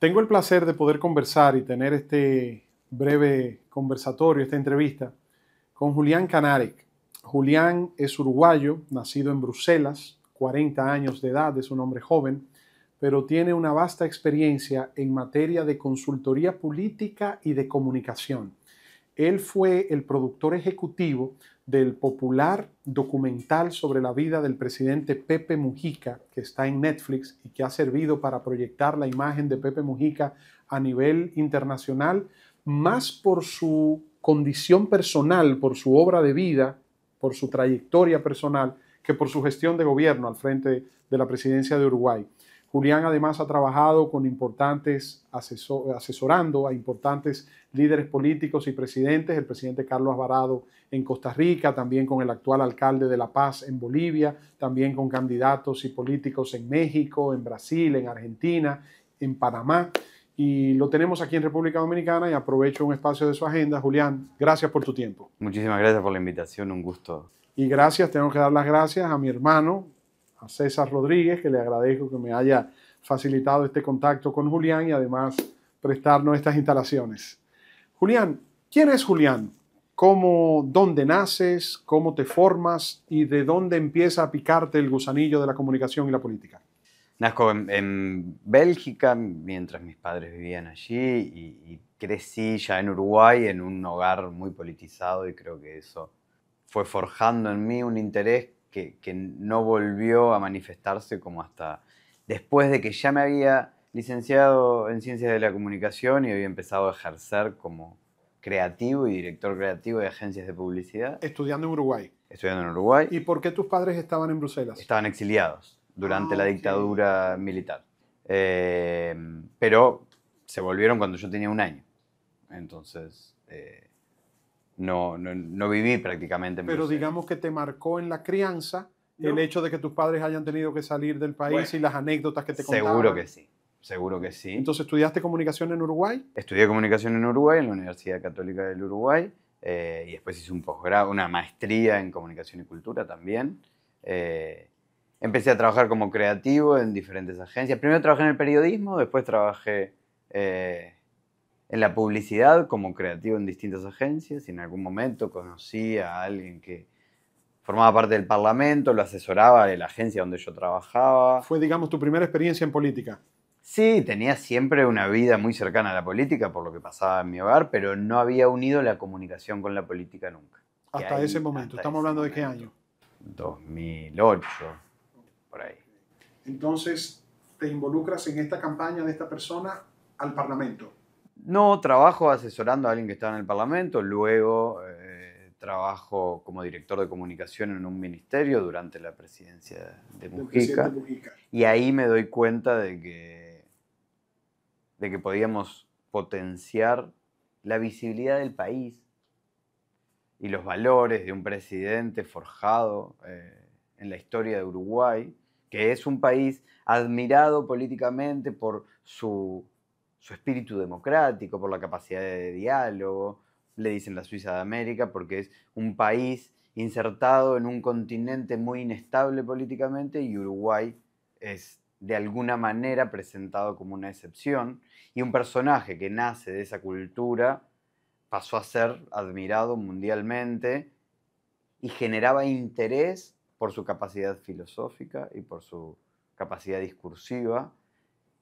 Tengo el placer de poder conversar y tener este breve conversatorio, esta entrevista, con Julián Canarek. Julián es uruguayo, nacido en Bruselas, 40 años de edad, es un hombre joven, pero tiene una vasta experiencia en materia de consultoría política y de comunicación. Él fue el productor ejecutivo del popular documental sobre la vida del presidente Pepe Mujica, que está en Netflix y que ha servido para proyectar la imagen de Pepe Mujica a nivel internacional, más por su condición personal, por su obra de vida, por su trayectoria personal, que por su gestión de gobierno al frente de la presidencia de Uruguay. Julián además ha trabajado con importantes asesorando a importantes líderes políticos y presidentes, el presidente Carlos Alvarado en Costa Rica, también con el actual alcalde de La Paz en Bolivia, también con candidatos y políticos en México, en Brasil, en Argentina, en Panamá. Y lo tenemos aquí en República Dominicana y aprovecho un espacio de su agenda. Julián, gracias por tu tiempo. Muchísimas gracias por la invitación, un gusto. Y gracias, tengo que dar las gracias a mi hermano, a César Rodríguez, que le agradezco que me haya facilitado este contacto con Julián y además prestarnos estas instalaciones. Julián, ¿quién es Julián? ¿Cómo, dónde naces, cómo te formas y de dónde empieza a picarte el gusanillo de la comunicación y la política? Nazco en, Bélgica mientras mis padres vivían allí y crecí ya en Uruguay en un hogar muy politizado y creo que eso fue forjando en mí un interés que, no volvió a manifestarse como hasta después de que ya me había licenciado en Ciencias de la Comunicación y había empezado a ejercer como creativo y director creativo de agencias de publicidad. Estudiando en Uruguay. Estudiando en Uruguay. ¿Y por qué tus padres estaban en Bruselas? Estaban exiliados durante ah, la dictadura militar. Eh, pero se volvieron cuando yo tenía un año. Entonces, eh, no, no, viví prácticamente. En Pero digamos que te marcó en la crianza el hecho de que tus padres hayan tenido que salir del país y las anécdotas que te contaban. Seguro que sí, seguro que sí. Entonces, ¿estudiaste comunicación en Uruguay? Estudié comunicación en Uruguay, en la Universidad Católica del Uruguay, eh, y después hice un posgrado, una maestría en comunicación y cultura también. Eh, empecé a trabajar como creativo en diferentes agencias. Primero trabajé en el periodismo, después trabajé eh, en la publicidad como creativo en distintas agencias y en algún momento conocí a alguien que formaba parte del Parlamento, lo asesoraba de la agencia donde yo trabajaba. Fue, digamos, tu primera experiencia en política. Sí, tenía siempre una vida muy cercana a la política por lo que pasaba en mi hogar, pero no había unido la comunicación con la política nunca. Hasta ese momento, estamos hablando de qué año? 2008, por ahí. Entonces, te involucras en esta campaña de esta persona al Parlamento. No, trabajo asesorando a alguien que estaba en el Parlamento, luego eh, trabajo como director de comunicación en un ministerio durante la presidencia de Mujica, Y ahí me doy cuenta de que, de que podíamos potenciar la visibilidad del país y los valores de un presidente forjado eh, en la historia de Uruguay, que es un país admirado políticamente por su su espíritu democrático, por la capacidad de diálogo. Le dicen la Suiza de América porque es un país insertado en un continente muy inestable políticamente y Uruguay es de alguna manera presentado como una excepción y un personaje que nace de esa cultura pasó a ser admirado mundialmente y generaba interés por su capacidad filosófica y por su capacidad discursiva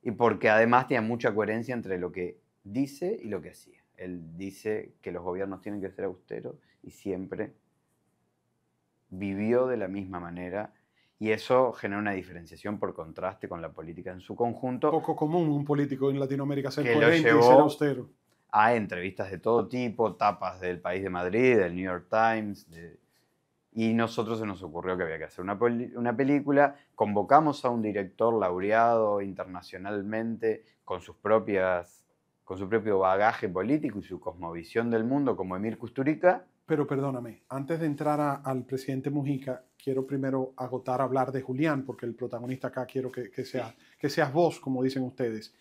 y porque además tiene mucha coherencia entre lo que dice y lo que hacía. Él dice que los gobiernos tienen que ser austeros y siempre vivió de la misma manera y eso genera una diferenciación por contraste con la política en su conjunto. Poco común un político en Latinoamérica ser coherente y ser austero. A entrevistas de todo tipo, tapas del País de Madrid, del New York Times, de y nosotros se nos ocurrió que había que hacer una, una, película, convocamos a un director laureado internacionalmente con sus propias con su propio bagaje político y su cosmovisión del mundo como Emir Kusturica. Pero perdóname, antes de entrar al presidente Mujica, quiero primero agotar hablar de Julián, porque el protagonista acá quiero que, que, sea, que seas vos, como dicen ustedes.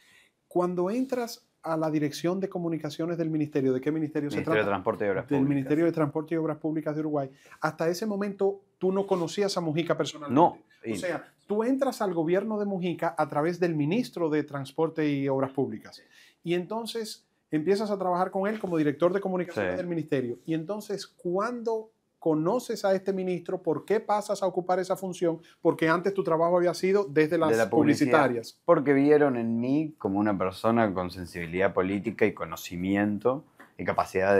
Cuando entras a la Dirección de Comunicaciones del Ministerio. ¿De qué ministerio, se trata? De Transporte y Obras del Ministerio de Transporte y Obras Públicas de Uruguay. Hasta ese momento tú no conocías a Mujica personalmente. No. O sea, tú entras al gobierno de Mujica a través del ministro de Transporte y Obras Públicas. Y entonces empiezas a trabajar con él como director de comunicaciones del ministerio. Y entonces, ¿cuándo conoces a este ministro, por qué pasas a ocupar esa función, porque antes tu trabajo había sido desde las publicitarias. Porque vieron en mí como una persona con sensibilidad política y conocimiento y capacidad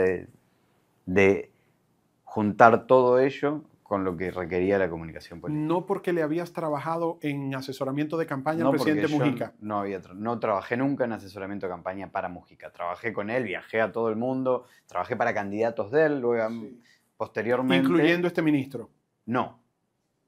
de, juntar todo ello con lo que requería la comunicación política. No porque le habías trabajado en asesoramiento de campaña al presidente Mujica. No, había no trabajé nunca en asesoramiento de campaña para Mujica. Trabajé con él, viajé a todo el mundo, trabajé para candidatos de él, luego Posteriormente. Incluyendo este ministro. No.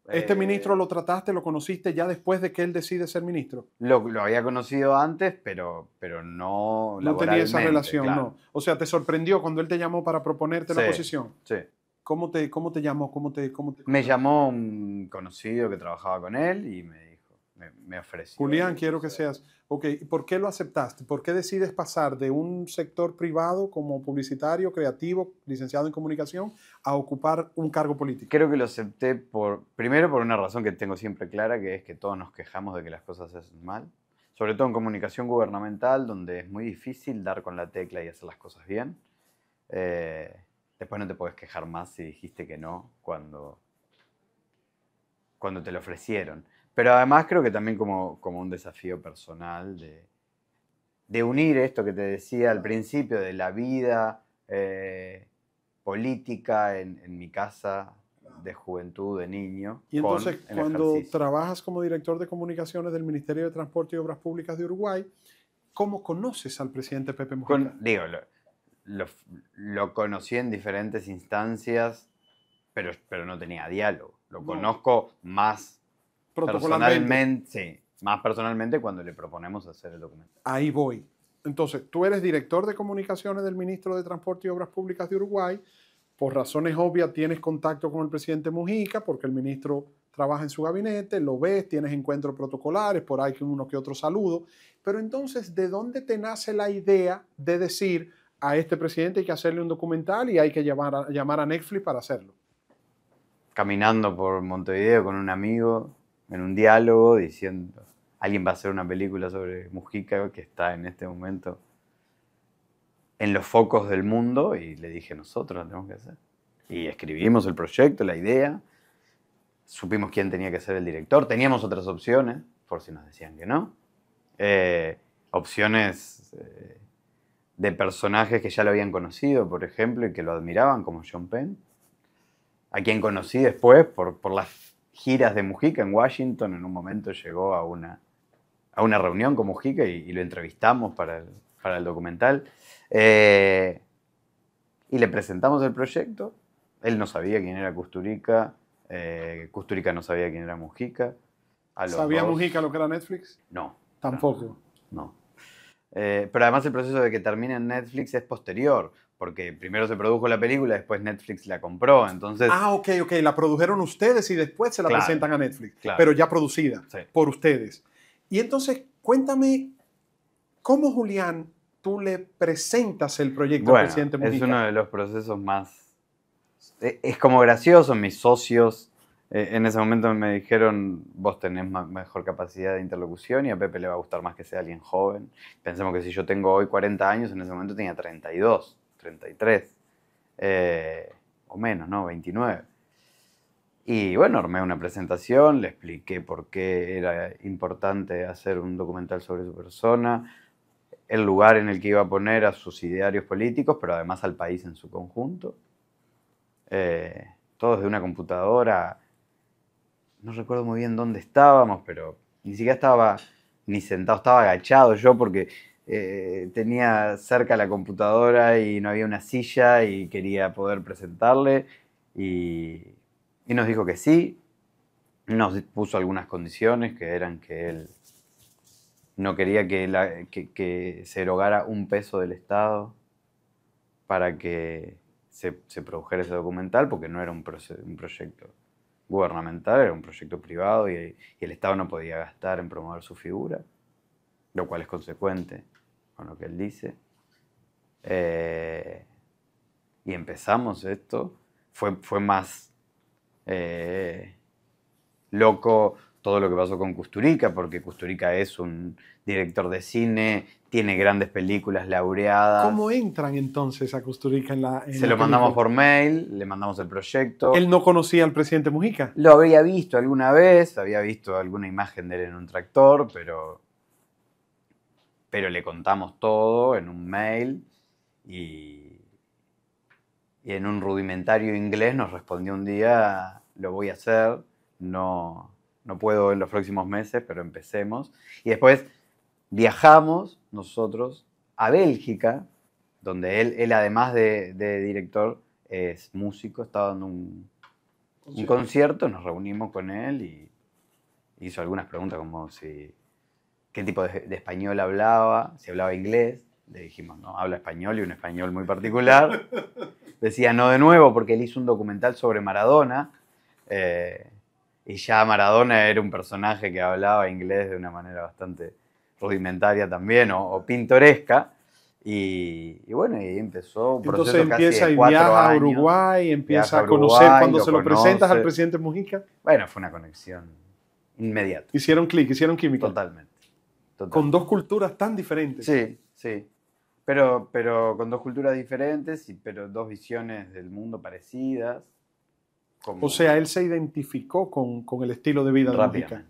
¿Este eh, ministro lo trataste, lo conociste ya después de que él decide ser ministro? Lo, había conocido antes, pero, pero no. No tenía esa relación, no. O sea, ¿te sorprendió cuando él te llamó para proponerte la posición? Sí. ¿Cómo te, cómo te llamó? ¿Cómo te, cómo Me llamó un conocido que trabajaba con él y me dijo, me, me ofreció. Julián, quiero que seas. Ok, ¿por qué lo aceptaste? ¿Por qué decides pasar de un sector privado como publicitario, creativo, licenciado en comunicación, a ocupar un cargo político? Creo que lo acepté por, primero por una razón que tengo siempre clara, que es que todos nos quejamos de que las cosas se hacen mal, sobre todo en comunicación gubernamental, donde es muy difícil dar con la tecla y hacer las cosas bien. Eh, después no te puedes quejar más si dijiste que no cuando, cuando te lo ofrecieron. Pero además creo que también como, como un desafío personal de, de unir esto que te decía al principio de la vida eh, política en, en, mi casa de juventud, de niño. Y entonces cuando trabajas como director de comunicaciones del Ministerio de Transporte y Obras Públicas de Uruguay, ¿cómo conoces al presidente Pepe Mujica? digo, lo, lo, conocí en diferentes instancias, pero, pero no tenía diálogo. Lo conozco más Personalmente, Más personalmente cuando le proponemos hacer el documento. Ahí voy. Entonces, tú eres director de comunicaciones del ministro de Transporte y Obras Públicas de Uruguay. Por razones obvias tienes contacto con el presidente Mujica porque el ministro trabaja en su gabinete, lo ves, tienes encuentros protocolares, por ahí que uno que otro saludo. Pero entonces, ¿de dónde te nace la idea de decir a este presidente hay que hacerle un documental y hay que llamar a Netflix para hacerlo? Caminando por Montevideo con un amigo, en un diálogo diciendo, alguien va a hacer una película sobre Mujica que está en este momento en los focos del mundo y le dije, nosotros lo tenemos que hacer. Y escribimos el proyecto, la idea, supimos quién tenía que ser el director, teníamos otras opciones, por si nos decían que no, eh, opciones eh, de personajes que ya lo habían conocido, por ejemplo, y que lo admiraban, como John Penn, a quien conocí después por, por las giras de Mujica en Washington. En un momento llegó a una, reunión con Mujica y, lo entrevistamos para el, documental. Eh, y le presentamos el proyecto. Él no sabía quién era Custurica. Custurica eh, no sabía quién era Mujica. ¿Sabía Mujica lo que era Netflix? No. Tampoco. No. no. Eh, pero además el proceso de que termine en Netflix es posterior porque primero se produjo la película, después Netflix la compró, entonces... Ah, ok, ok, la produjeron ustedes y después se la presentan a Netflix, pero ya producida por ustedes. Y entonces, cuéntame, ¿cómo Julián tú le presentas el proyecto al presidente Mujica? Es uno de los procesos más... E, es como gracioso, mis socios eh, en ese momento me dijeron, vos tenés mejor capacidad de interlocución y a Pepe le va a gustar más que sea alguien joven. Pensemos que si yo tengo hoy 40 años, en ese momento tenía 32. 33 eh, o menos, ¿no? 29. Y bueno, armé una presentación, le expliqué por qué era importante hacer un documental sobre su persona, el lugar en el que iba a poner a sus idearios políticos, pero además al país en su conjunto. Eh, todos de una computadora. No recuerdo muy bien dónde estábamos, pero ni siquiera estaba ni sentado, estaba agachado yo porque eh, tenía cerca la computadora y no había una silla y quería poder presentarle y, nos dijo que sí, nos puso algunas condiciones que eran que él no quería que, se erogara un peso del Estado para que se, produjera ese documental, porque no era un, proyecto gubernamental, era un proyecto privado y el Estado no podía gastar en promover su figura, lo cual es consecuente con lo que él dice. Eh, y empezamos esto. Fue, fue más eh, loco todo lo que pasó con Custurica, porque Custurica es un director de cine, tiene grandes películas laureadas. ¿Cómo entran entonces a Custurica en la... Se lo mandamos por mail, le mandamos el proyecto. ¿Él no conocía al presidente Mujica? Lo había visto alguna vez, había visto alguna imagen de él en un tractor, pero pero le contamos todo en un mail y, en un rudimentario inglés nos respondió un día, lo voy a hacer, no, no puedo en los próximos meses, pero empecemos. Y después viajamos nosotros a Bélgica, donde él, además de, director es músico, estaba dando un, un concierto, nos reunimos con él y hizo algunas preguntas como si qué tipo de, español hablaba, si hablaba inglés. Le dijimos, no, habla español y un español muy particular. Decía, no de nuevo, porque él hizo un documental sobre Maradona. Eh, y ya Maradona era un personaje que hablaba inglés de una manera bastante rudimentaria también, o, pintoresca. Y, bueno, y empezó un empieza casi de cuatro y a Uruguay, empieza a, conocer cuando se lo presentas al presidente Mujica. Bueno, fue una conexión inmediata. Hicieron clic, hicieron química. Totalmente. Con dos culturas tan diferentes. Sí, sí. Pero, pero con dos culturas diferentes, y, pero dos visiones del mundo parecidas. O sea, él se identificó con, el estilo de vida de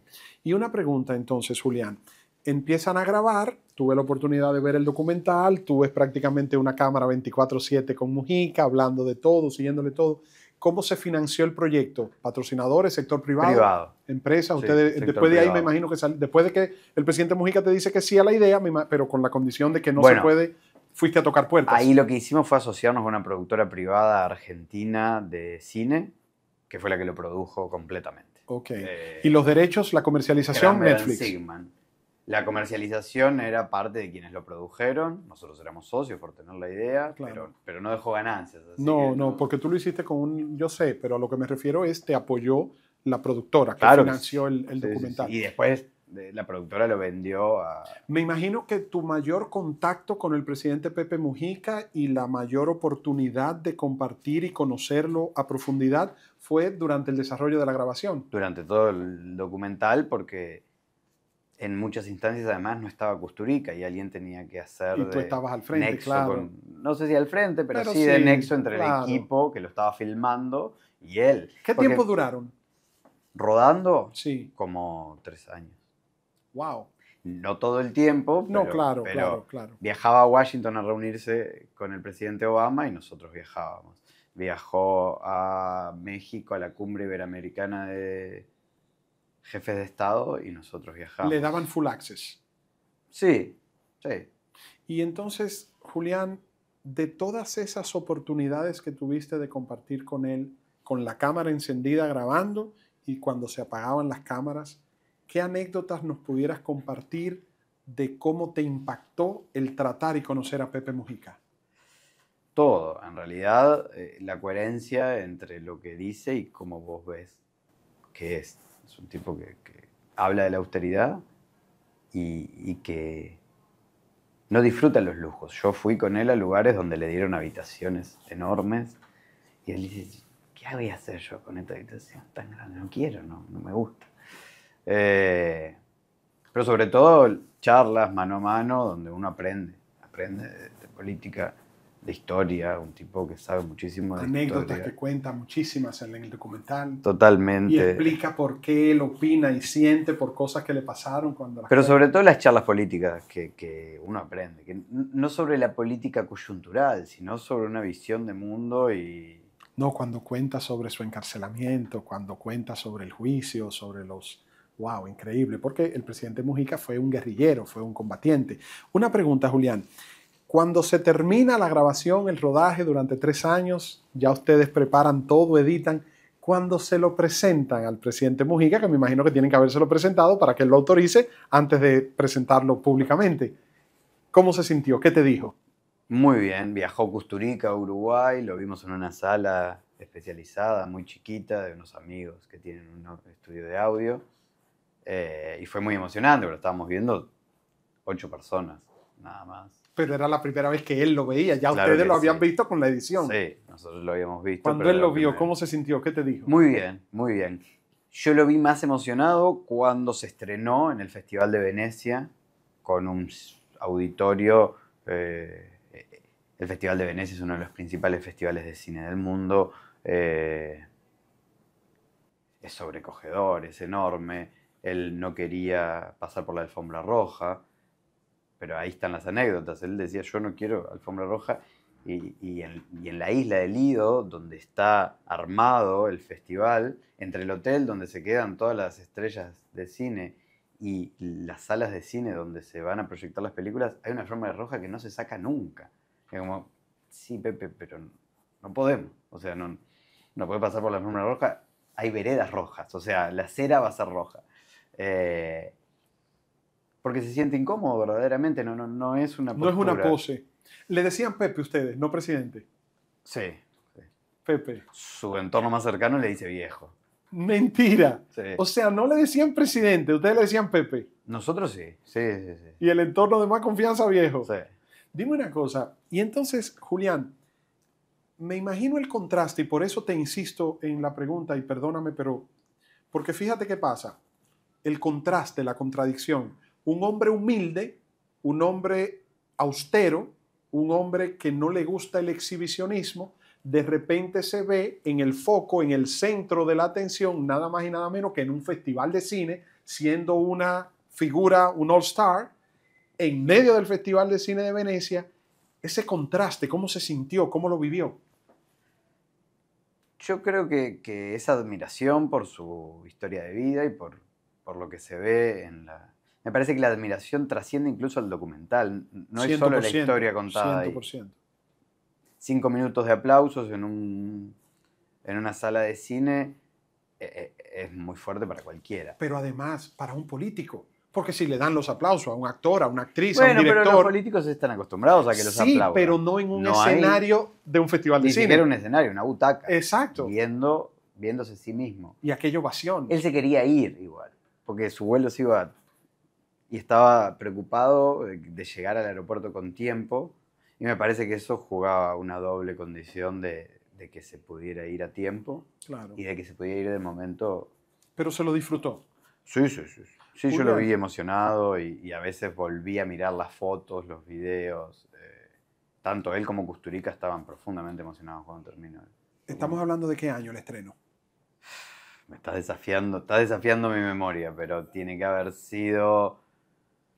Y una pregunta entonces, Julián. Empiezan a grabar, tuve la oportunidad de ver el documental, tú ves prácticamente una cámara 24/7 con Mujica, hablando de todo, siguiéndole todo. ¿Cómo se financió el proyecto? Patrocinadores, sector privado, privado. empresas. después de ahí me imagino que después de que el presidente Mujica te dice que sí a la idea, pero con la condición de que no se puede, fuiste a tocar puertas. Ahí lo que hicimos fue asociarnos con una productora privada argentina de cine, que fue la que lo produjo completamente. Ok. Eh, y los derechos, la comercialización, Netflix. La comercialización era parte de quienes lo produjeron, nosotros éramos socios por tener la idea, claro. pero, no dejó ganancias. no, no, porque tú lo hiciste con un, yo sé, pero a lo que me refiero es te apoyó la productora que financió el, documental. Y después la productora lo vendió a... Me imagino que tu mayor contacto con el presidente Pepe Mujica y la mayor oportunidad de compartir y conocerlo a profundidad fue durante el desarrollo de la grabación. Durante todo el documental, porque en muchas instancias además no estaba Custurica y alguien tenía que hacer... Y tú estabas al frente, claro. no sé si al frente, pero, sí, de nexo entre el equipo que lo estaba filmando y él. ¿Qué tiempo duraron? Rodando sí. como tres años. Wow. No todo el tiempo, no, claro, claro, claro. viajaba a Washington a reunirse con el presidente Obama y nosotros viajábamos. Viajó a México a la cumbre iberoamericana de Jefe de Estado y nosotros viajamos. Le daban full access. Sí, sí. Y entonces, Julián, de todas esas oportunidades que tuviste de compartir con él, con la cámara encendida grabando y cuando se apagaban las cámaras, ¿qué anécdotas nos pudieras compartir de cómo te impactó el tratar y conocer a Pepe Mujica? Todo, en realidad, eh, la coherencia entre lo que dice y cómo vos ves que es. Es un tipo que, habla de la austeridad y, que no disfruta los lujos. Yo fui con él a lugares donde le dieron habitaciones enormes y él dice, ¿qué voy a hacer yo con esta habitación tan grande? No quiero, no, me gusta. Eh, pero sobre todo charlas mano a mano donde uno aprende, aprende de política de historia, un tipo que sabe muchísimo de Anécdotas que cuenta muchísimas en el documental. Totalmente. Y explica por qué él opina y siente por cosas que le pasaron cuando... Pero sobre todo las charlas políticas que, que, uno aprende, que no sobre la política coyuntural, sino sobre una visión de mundo y... No, cuando cuenta sobre su encarcelamiento, cuando cuenta sobre el juicio, sobre los... ¡Wow! Increíble, porque el presidente Mujica fue un guerrillero, fue un combatiente. Una pregunta, Julián. Cuando se termina la grabación, el rodaje durante tres años, ya ustedes preparan todo, editan. Cuando se lo presentan al presidente Mujica, que me imagino que tienen que habérselo presentado para que él lo autorice antes de presentarlo públicamente. ¿Cómo se sintió? ¿Qué te dijo? Muy bien, viajó a Custurica, Uruguay, lo vimos en una sala especializada, muy chiquita, de unos amigos que tienen un estudio de audio. Eh, y fue muy emocionante, pero estábamos viendo ocho personas, nada más pero era la primera vez que él lo veía. Ya ustedes lo habían visto con la edición. Sí, nosotros lo habíamos visto. Cuando él lo vio, ¿cómo se sintió? ¿Qué te dijo? Muy bien, muy bien. Yo lo vi más emocionado cuando se estrenó en el Festival de Venecia con un auditorio. Eh, el Festival de Venecia es uno de los principales festivales de cine del mundo. Eh, es sobrecogedor, es enorme. Él no quería pasar por la alfombra roja pero ahí están las anécdotas. Él decía, yo no quiero alfombra roja. Y, en, la isla de Lido, donde está armado el festival, entre el hotel donde se quedan todas las estrellas de cine y las salas de cine donde se van a proyectar las películas, hay una alfombra roja que no se saca nunca. Es como, sí, Pepe, pero no podemos. O sea, no, no puede pasar por la alfombra roja. Hay veredas rojas, o sea, la acera va a ser roja. Eh, porque se siente incómodo verdaderamente, no, no, no es una postura. No es una pose. Le decían Pepe ustedes, no presidente. Sí. Pepe. Su entorno más cercano le dice viejo. Mentira. O sea, no le decían presidente, ustedes le decían Pepe. Nosotros sí. Sí, sí, sí. Y el entorno de más confianza viejo. Sí. Dime una cosa, y entonces, Julián, me imagino el contraste y por eso te insisto en la pregunta y perdóname, pero porque fíjate qué pasa, el contraste, la contradicción un hombre humilde, un hombre austero, un hombre que no le gusta el exhibicionismo, de repente se ve en el foco, en el centro de la atención, nada más y nada menos que en un festival de cine, siendo una figura, un all-star, en medio del Festival de Cine de Venecia. Ese contraste, ¿cómo se sintió? ¿Cómo lo vivió? Yo creo que, esa admiración por su historia de vida y por, por lo que se ve en la, me parece que la admiración trasciende incluso al documental. No es solo la historia contada. 100%. Ahí. Cinco minutos de aplausos en, un, en una sala de cine eh, eh, es muy fuerte para cualquiera. Pero además, para un político. Porque si le dan los aplausos a un actor, a una actriz, a un director. Bueno, Pero los políticos están acostumbrados a que los sí, pero no en un escenario de un festival de cine. Ni siquiera un escenario, una butaca. Exacto. Viendo, viéndose a sí mismo. Y aquello ovación. Él se quería ir igual, porque su vuelo se iba a y estaba preocupado de llegar al aeropuerto con tiempo y me parece que eso jugaba una doble condición de, que se pudiera ir a tiempo y de que se pudiera ir de momento. Pero se lo disfrutó. Sí, sí, sí. Sí, yo lo vi emocionado y, a veces volví a mirar las fotos, los videos. Eh, tanto él como Custurica estaban profundamente emocionados cuando terminó. Estamos mm. hablando de qué año el estreno. Me está desafiando, está desafiando mi memoria, pero tiene que haber sido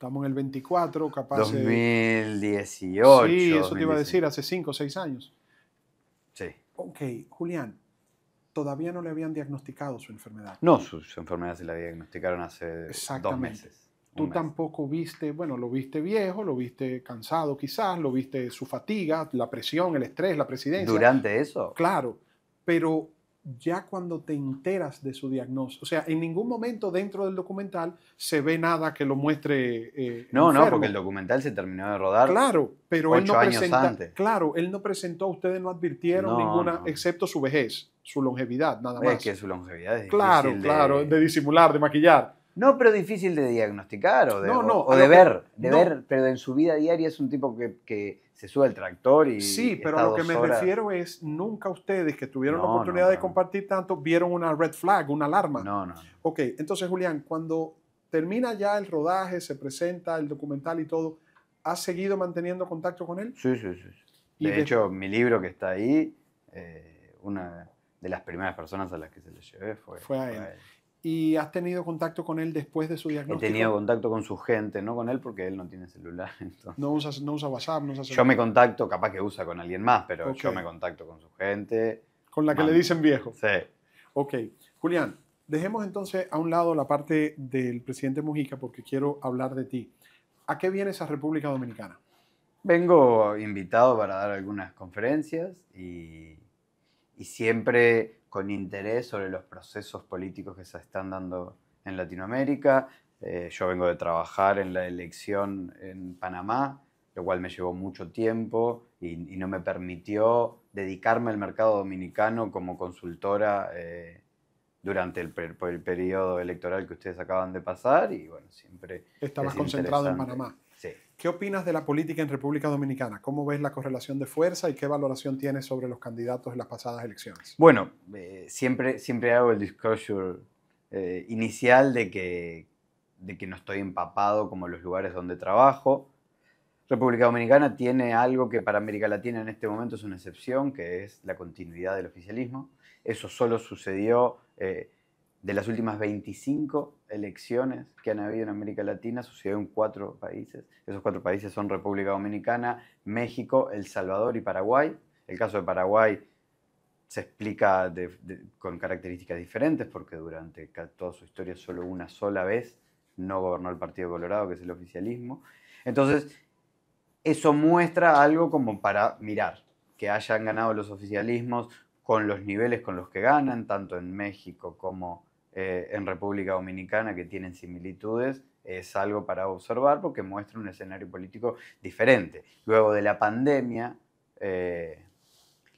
Estamos en el 24, capaz. 2018. Sí, eso te iba a decir, hace 5 o 6 años. Sí. Ok, Julián, todavía no le habían diagnosticado su enfermedad. No, su, enfermedad se la diagnosticaron hace dos meses. Tú tampoco viste, bueno, lo viste viejo, lo viste cansado quizás, lo viste su fatiga, la presión, el estrés, la presidencia. Durante eso. Claro, pero ya cuando te enteras de su diagnóstico. O sea, en ningún momento dentro del documental se ve nada que lo muestre. Eh, no, no, porque el documental se terminó de rodar. Claro, pero él no presentó. Claro, él no presentó, ustedes no advirtieron ninguna, excepto su vejez, su longevidad, nada más. Es que su longevidad es Claro, difícil claro, de disimular, de maquillar. No, pero difícil de diagnosticar o de, de ver, de ver, pero en su vida diaria es un tipo que, se sube al tractor y... Sí, pero a lo que me refiero es, nunca ustedes que tuvieron la oportunidad de compartir tanto vieron una red flag, una alarma. No, no. Ok, entonces Julián, cuando termina ya el rodaje, se presenta el documental y todo, ¿has seguido manteniendo contacto con él? Sí, sí, sí. De hecho, mi libro que está ahí, eh, una de las primeras personas a las que se le llevé fue, Fue a él. ¿Y has tenido contacto con él después de su diagnóstico? He tenido contacto con su gente, no con él porque él no tiene celular. No, no usa WhatsApp, no usa celular. Yo me contacto, capaz que usa con alguien más, pero yo me contacto con su gente. Con la que le dicen viejo. Sí. Ok. Julián, dejemos entonces a un lado la parte del presidente Mujica porque quiero hablar de ti. ¿A qué vienes a República Dominicana? Vengo invitado para dar algunas conferencias y, y siempre con interés sobre los procesos políticos que se están dando en Latinoamérica. Eh, yo vengo de trabajar en la elección en Panamá, lo cual me llevó mucho tiempo y, no me permitió dedicarme al mercado dominicano como consultora eh, durante el, periodo electoral que ustedes acaban de pasar. Y bueno, siempre... Está concentrado en Panamá. ¿Qué opinas de la política en República Dominicana? ¿Cómo ves la correlación de fuerza y qué valoración tienes sobre los candidatos en las pasadas elecciones? Bueno, eh, siempre, siempre hago el disclosure eh, inicial de que, de que no estoy empapado como los lugares donde trabajo. República Dominicana tiene algo que para América Latina en este momento es una excepción, que es la continuidad del oficialismo. Eso solo sucedió eh, de las últimas 25 elecciones que han habido en América Latina, sucedió en cuatro países. Esos cuatro países son República Dominicana, México, El Salvador y Paraguay. El caso de Paraguay se explica con características diferentes porque durante toda su historia solo una sola vez no gobernó el Partido Colorado, que es el oficialismo. Entonces, eso muestra algo como para mirar, que hayan ganado los oficialismos con los niveles con los que ganan, tanto en México como eh, en República Dominicana que tienen similitudes es algo para observar porque muestra un escenario político diferente. Luego de la pandemia, eh,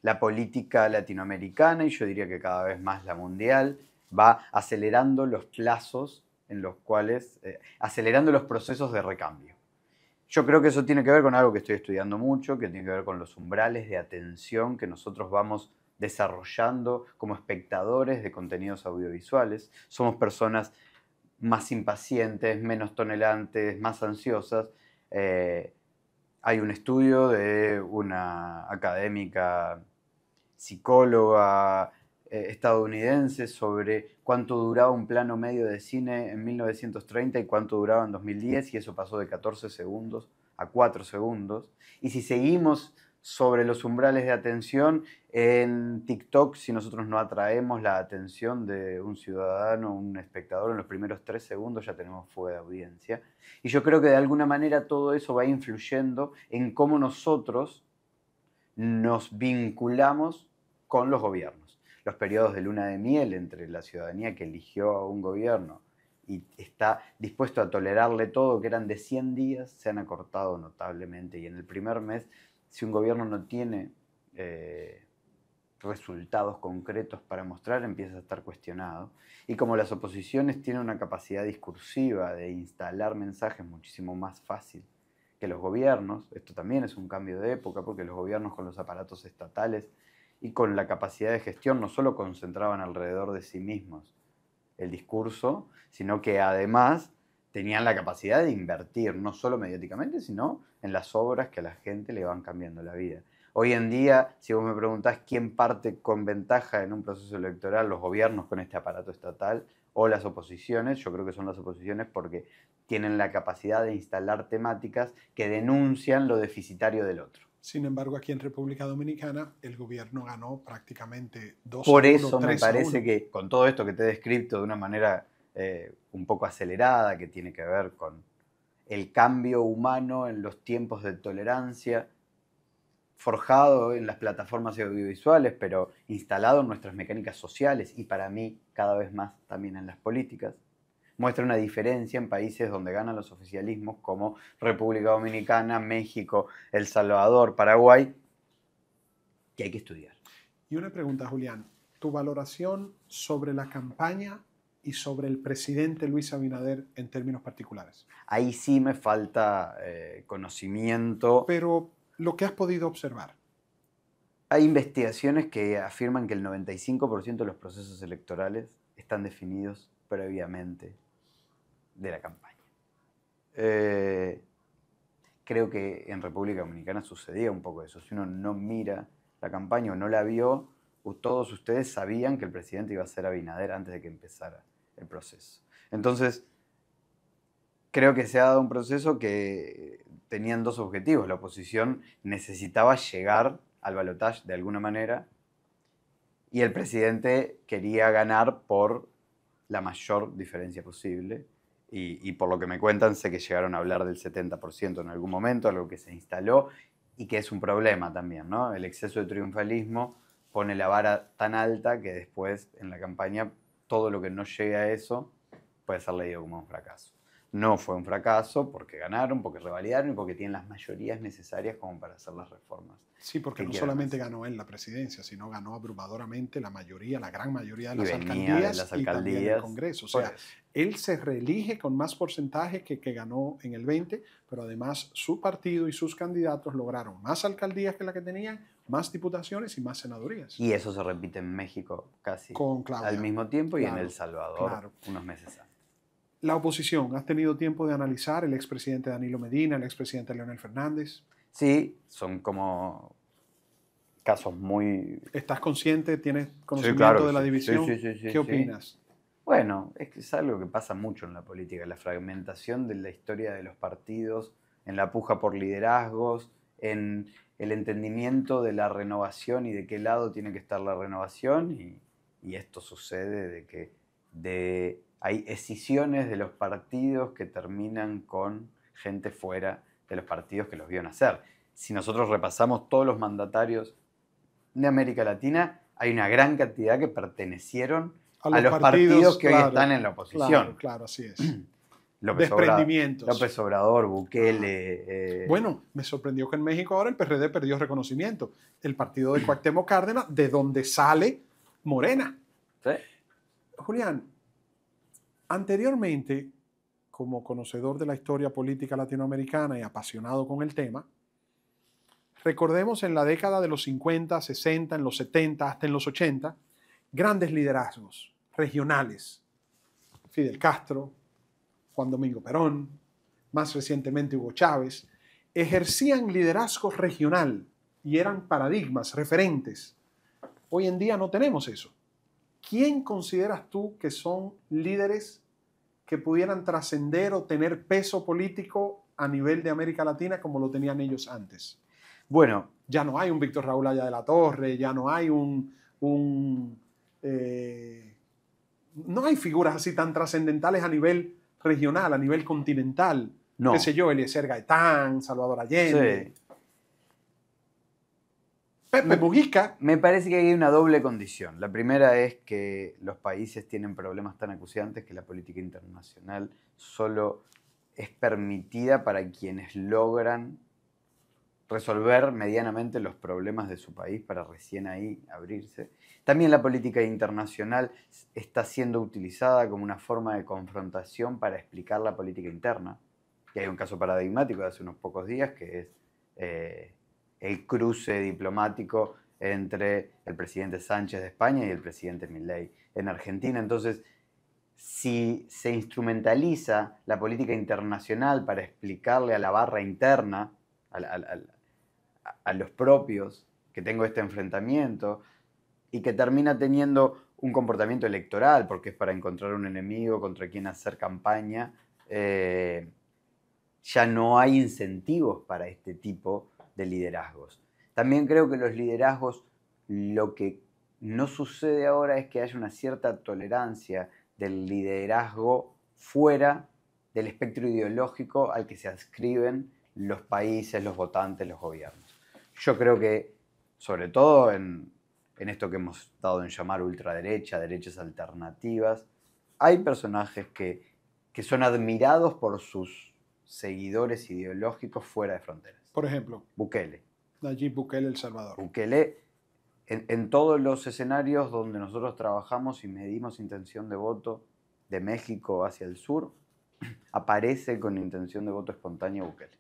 la política latinoamericana y yo diría que cada vez más la mundial va acelerando los plazos en los cuales, eh, acelerando los procesos de recambio. Yo creo que eso tiene que ver con algo que estoy estudiando mucho, que tiene que ver con los umbrales de atención que nosotros vamos desarrollando como espectadores de contenidos audiovisuales. Somos personas más impacientes, menos tonelantes, más ansiosas. Eh, hay un estudio de una académica psicóloga eh, estadounidense sobre cuánto duraba un plano medio de cine en 1930 y cuánto duraba en 2010 y eso pasó de 14 segundos a 4 segundos. Y si seguimos sobre los umbrales de atención, en TikTok, si nosotros no atraemos la atención de un ciudadano, un espectador, en los primeros tres segundos ya tenemos fuego de audiencia. Y yo creo que de alguna manera todo eso va influyendo en cómo nosotros nos vinculamos con los gobiernos. Los periodos de luna de miel entre la ciudadanía que eligió a un gobierno y está dispuesto a tolerarle todo, que eran de 100 días, se han acortado notablemente. Y en el primer mes, si un gobierno no tiene... Eh, resultados concretos para mostrar empieza a estar cuestionado. Y como las oposiciones tienen una capacidad discursiva de instalar mensajes muchísimo más fácil que los gobiernos, esto también es un cambio de época porque los gobiernos con los aparatos estatales y con la capacidad de gestión no solo concentraban alrededor de sí mismos el discurso, sino que además tenían la capacidad de invertir, no solo mediáticamente, sino en las obras que a la gente le van cambiando la vida. Hoy en día, si vos me preguntás quién parte con ventaja en un proceso electoral, los gobiernos con este aparato estatal o las oposiciones, yo creo que son las oposiciones porque tienen la capacidad de instalar temáticas que denuncian lo deficitario del otro. Sin embargo, aquí en República Dominicana el gobierno ganó prácticamente dos. Por eso me parece que con todo esto que te he descrito de una manera eh, un poco acelerada, que tiene que ver con el cambio humano en los tiempos de tolerancia, forjado en las plataformas audiovisuales, pero instalado en nuestras mecánicas sociales y para mí cada vez más también en las políticas, muestra una diferencia en países donde ganan los oficialismos como República Dominicana, México, El Salvador, Paraguay, que hay que estudiar. Y una pregunta, Julián, tu valoración sobre la campaña y sobre el presidente Luis Abinader en términos particulares. Ahí sí me falta eh, conocimiento. Pero lo que has podido observar? Hay investigaciones que afirman que el 95% de los procesos electorales están definidos previamente de la campaña. Eh, creo que en República Dominicana sucedía un poco eso. Si uno no mira la campaña o no la vio, todos ustedes sabían que el presidente iba a ser Abinader antes de que empezara el proceso. Entonces, creo que se ha dado un proceso que tenían dos objetivos. La oposición necesitaba llegar al balotaje de alguna manera y el presidente quería ganar por la mayor diferencia posible. Y, y, por lo que me cuentan, sé que llegaron a hablar del 70% en algún momento, algo que se instaló y que es un problema también, ¿no? El exceso de triunfalismo pone la vara tan alta que después en la campaña todo lo que no llegue a eso puede ser leído como un fracaso no fue un fracaso porque ganaron, porque revalidaron y porque tienen las mayorías necesarias como para hacer las reformas. Sí, porque no solamente ganó él la presidencia, sino ganó abrumadoramente la mayoría, la gran mayoría de las, alcaldías, y del Congreso. O sea, él se reelige con más porcentaje que, que ganó en el 20, pero además su partido y sus candidatos lograron más alcaldías que la que tenían, más diputaciones y más senadorías. Y eso se repite en México casi Con al mismo tiempo y en El Salvador unos meses antes. La oposición, ¿has tenido tiempo de analizar el expresidente Danilo Medina, el expresidente Leonel Fernández? Sí, son como casos muy... ¿Estás consciente? ¿Tienes conocimiento de la división? Sí, sí, ¿Qué opinas? Bueno, es que es algo que pasa mucho en la política, la fragmentación de la historia de los partidos, en la puja por liderazgos, en el entendimiento de la renovación y de qué lado tiene que estar la renovación. Y, y esto sucede de que de hay escisiones de los partidos que terminan con gente fuera de los partidos que los vieron hacer. Si nosotros repasamos todos los mandatarios de América Latina, hay una gran cantidad que pertenecieron a los, partidos, que hoy están en la oposición. Claro, claro así es. López Desprendimientos. Obrador, López Obrador, Bukele. Ah. Eh, bueno, me sorprendió que en México ahora el PRD perdió reconocimiento. El partido de Cuauhtémoc Cárdenas, de donde sale Morena. Julián, Anteriormente, como conocedor de la historia política latinoamericana y apasionado con el tema, recordemos en la década de los 50, 60, en los 70, hasta en los 80, grandes liderazgos regionales. Fidel Castro, Juan Domingo Perón, más recientemente Hugo Chávez, ejercían liderazgo regional y eran paradigmas, referentes. Hoy en día no tenemos eso. ¿Quién consideras tú que son líderes que pudieran trascender o tener peso político a nivel de América Latina como lo tenían ellos antes. Bueno, ya no hay un Víctor Raúl Allá de la Torre, ya no hay un... Eh, no hay figuras así tan trascendentales a nivel regional, a nivel continental. No. sé yo, Eliezer Gaetán, Salvador Allende. Me parece que hay una doble condición. La primera es que los países tienen problemas tan acuciantes que la política internacional solo es permitida para quienes logran resolver medianamente los problemas de su país para recién ahí abrirse. También la política internacional está siendo utilizada como una forma de confrontación para explicar la política interna. Y hay un caso paradigmático de hace unos pocos días que es eh, el cruce diplomático entre el presidente Sánchez de España y el presidente Milley en Argentina. Entonces, si se instrumentaliza la política internacional para explicarle a la barra interna, a, los propios, que tengo este enfrentamiento, y que termina teniendo un comportamiento electoral, porque es para encontrar un enemigo contra quien hacer campaña, eh, ya no hay incentivos para este tipo de liderazgos. También creo que los liderazgos, lo que no sucede ahora es que haya una cierta tolerancia del liderazgo fuera del espectro ideológico al que se adscriben los países, los votantes, los gobiernos. Yo creo que, sobre todo en, esto que hemos dado en llamar ultraderecha, derechas alternativas, hay personajes que, que son admirados por sus seguidores ideológicos fuera de fronteras. Por ejemplo. Bukele. Nayib Bukele, El Salvador. Bukele, en, en todos los escenarios donde nosotros trabajamos y medimos intención de voto de México hacia el sur, aparece con intención de voto espontáneo Bukele.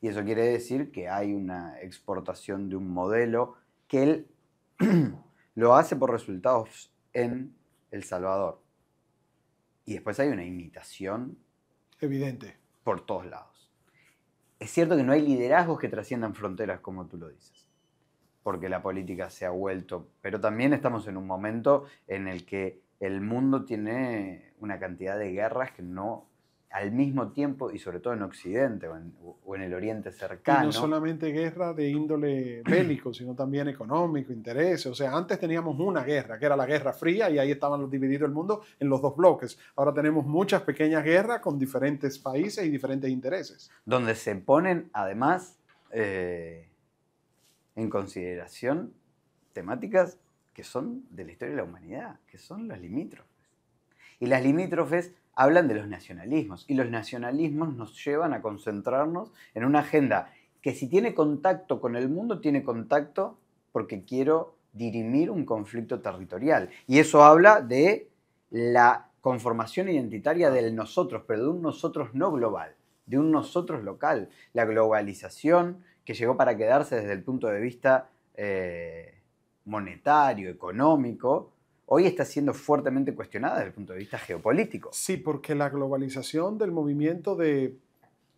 Y eso quiere decir que hay una exportación de un modelo que él lo hace por resultados en El Salvador. Y después hay una imitación. Evidente. Por todos lados es cierto que no hay liderazgos que trasciendan fronteras, como tú lo dices, porque la política se ha vuelto, pero también estamos en un momento en el que el mundo tiene una cantidad de guerras que no al mismo tiempo y sobre todo en Occidente o en, el Oriente cercano. no solamente guerra de índole bélico, sino también económico, intereses. O sea, antes teníamos una guerra, que era la Guerra Fría, y ahí estaban dividido el mundo en los dos bloques. Ahora tenemos muchas pequeñas guerras con diferentes países y diferentes intereses. Donde se ponen, además, eh, en consideración temáticas que son de la historia de la humanidad, que son las limítrofes. Y las limítrofes hablan de los nacionalismos y los nacionalismos nos llevan a concentrarnos en una agenda que si tiene contacto con el mundo, tiene contacto porque quiero dirimir un conflicto territorial. Y eso habla de la conformación identitaria ah. del nosotros, pero de un nosotros no global, de un nosotros local. La globalización que llegó para quedarse desde el punto de vista eh, monetario, económico, hoy está siendo fuertemente cuestionada desde el punto de vista geopolítico. Sí, porque la globalización del movimiento de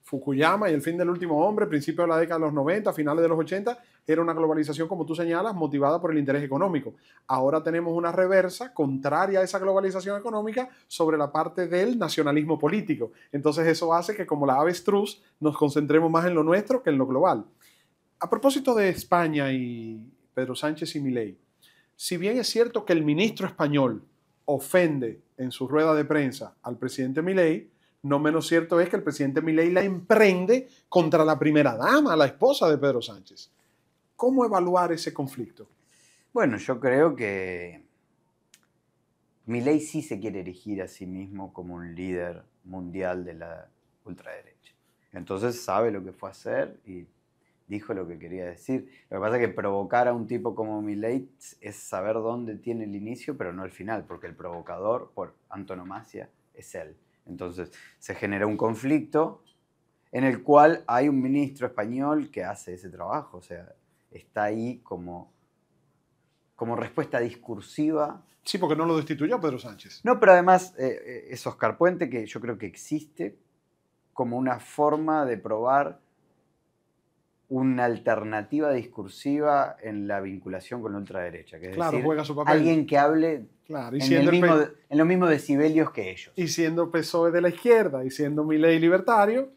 Fukuyama y el fin del último hombre, principio de la década de los 90, finales de los 80, era una globalización, como tú señalas, motivada por el interés económico. Ahora tenemos una reversa contraria a esa globalización económica sobre la parte del nacionalismo político. Entonces eso hace que como la avestruz nos concentremos más en lo nuestro que en lo global. A propósito de España y Pedro Sánchez y Milei, si bien es cierto que el ministro español ofende en su rueda de prensa al presidente Milei, no menos cierto es que el presidente Milei la emprende contra la primera dama, la esposa de Pedro Sánchez. ¿Cómo evaluar ese conflicto? Bueno, yo creo que Milei sí se quiere erigir a sí mismo como un líder mundial de la ultraderecha. Entonces sabe lo que fue a hacer y dijo lo que quería decir. Lo que pasa es que provocar a un tipo como Millet es saber dónde tiene el inicio, pero no el final, porque el provocador, por antonomasia, es él. Entonces se genera un conflicto en el cual hay un ministro español que hace ese trabajo, o sea, está ahí como, como respuesta discursiva. Sí, porque no lo destituyó Pedro Sánchez. No, pero además eh, eh, es Oscar Puente, que yo creo que existe como una forma de probar una alternativa discursiva en la vinculación con la ultraderecha. Que claro, decir, juega su papel. Alguien que hable en, lo mismo, de los mismos decibelios que ellos. Y siendo PSOE de la izquierda y siendo ley libertario.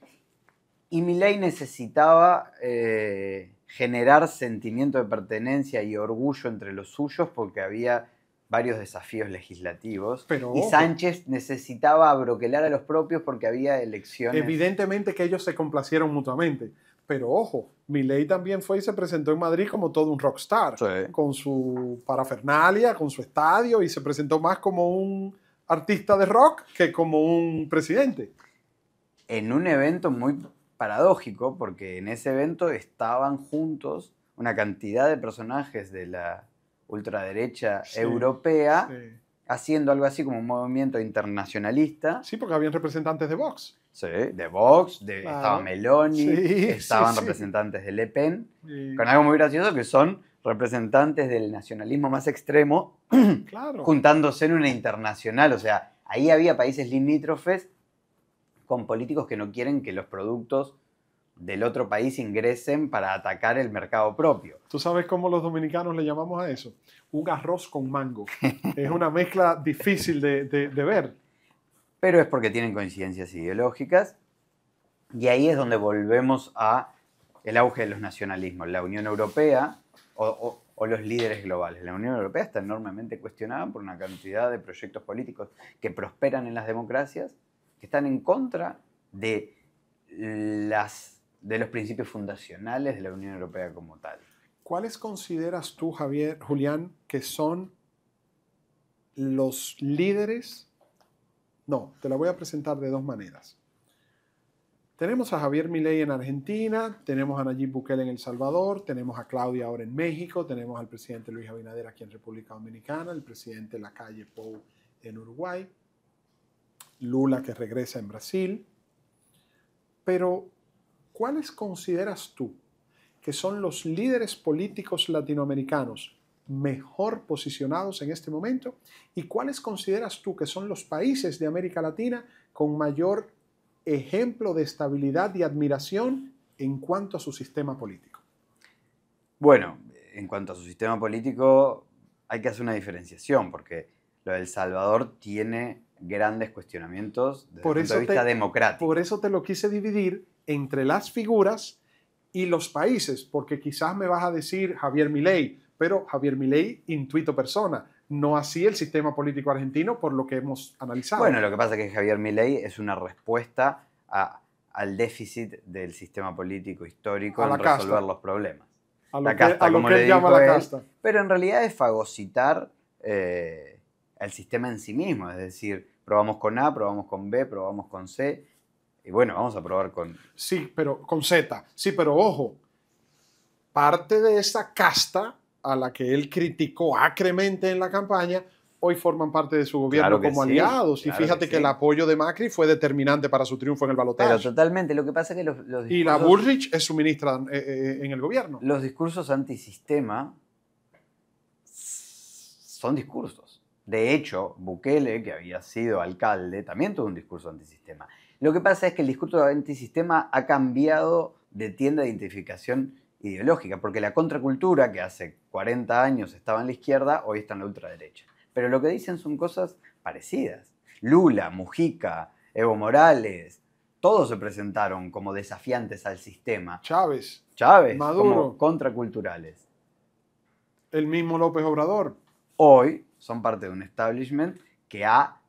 Y ley necesitaba eh, generar sentimiento de pertenencia y orgullo entre los suyos porque había varios desafíos legislativos. y Sánchez necesitaba abroquelar a los propios porque había elecciones. Evidentemente que ellos se complacieron mutuamente. Pero ojo, Milei también fue y se presentó en Madrid como todo un rockstar, con su parafernalia, con su estadio, y se presentó más como un artista de rock que como un presidente. En un evento muy paradójico, porque en ese evento estaban juntos una cantidad de personajes de la ultraderecha europea haciendo algo así como un movimiento internacionalista. Sí, porque habían representantes de Vox. Sí, de Vox, de, estaba Meloni, estaban representantes de Le Pen, con algo muy gracioso que son representantes del nacionalismo más extremo, juntándose en una internacional, o sea, ahí había países limítrofes con políticos que no quieren que los productos del otro país ingresen para atacar el mercado propio. ¿Tú sabes cómo los dominicanos le llamamos a eso? Un arroz con mango. es una mezcla difícil de, de ver pero es porque tienen coincidencias ideológicas. Y ahí es donde volvemos a el auge de los nacionalismos. La Unión Europea o, los líderes globales. La Unión Europea está enormemente cuestionada por una cantidad de proyectos políticos que prosperan en las democracias, que están en contra de, las, de los principios fundacionales de la Unión Europea como tal. ¿Cuáles consideras tú, Javier, Julián, que son los líderes no, te la voy a presentar de dos maneras. Tenemos a Javier Milei en Argentina, tenemos a Nayib Bukele en El Salvador, tenemos a Claudia ahora en México, tenemos al presidente Luis Abinader aquí en República Dominicana, el presidente Lacalle Pou en Uruguay, Lula que regresa en Brasil. Pero, ¿cuáles consideras tú que son los líderes políticos latinoamericanos mejor posicionados en este momento? ¿Y cuáles consideras tú que son los países de América Latina con mayor ejemplo de estabilidad y admiración en cuanto a su sistema político? Bueno, en cuanto a su sistema político, hay que hacer una diferenciación, porque lo de El Salvador tiene grandes cuestionamientos desde por el punto de vista Por eso te lo quise dividir entre las figuras y los países, porque quizás me vas a decir, Javier Milei, pero Javier Milei intuito persona. No así el sistema político argentino, por lo que hemos analizado. Bueno, lo que pasa es que Javier Milei es una respuesta al déficit del sistema político histórico en resolver los problemas. A la casta, a como le llama la casta. Pero en realidad es fagocitar eh, el sistema en sí mismo, es decir, probamos con A, probamos con B, probamos con C, y bueno, vamos a probar con... Sí, pero con Z, sí, pero ojo, parte de esa casta a la que él criticó acremente en la campaña, hoy forman parte de su gobierno como aliados. y fíjate que, el apoyo de Macri fue determinante para su triunfo en el balotaje. totalmente. Lo que pasa es que los, discursos, Y la Bullrich es su ministra eh, eh, en el gobierno. Los discursos antisistema son discursos. De hecho, Bukele, que había sido alcalde, también tuvo un discurso antisistema. Lo que pasa es que el discurso antisistema ha cambiado de tienda de identificación ideológica, porque la contracultura que hace 40 años estaba en la izquierda, hoy está en la ultraderecha. Pero lo que dicen son cosas parecidas. Lula, Mujica, Evo Morales, todos se presentaron como desafiantes al sistema. Chávez. Chávez, Maduro. contraculturales. El mismo López Obrador. Hoy son parte de un establishment que ha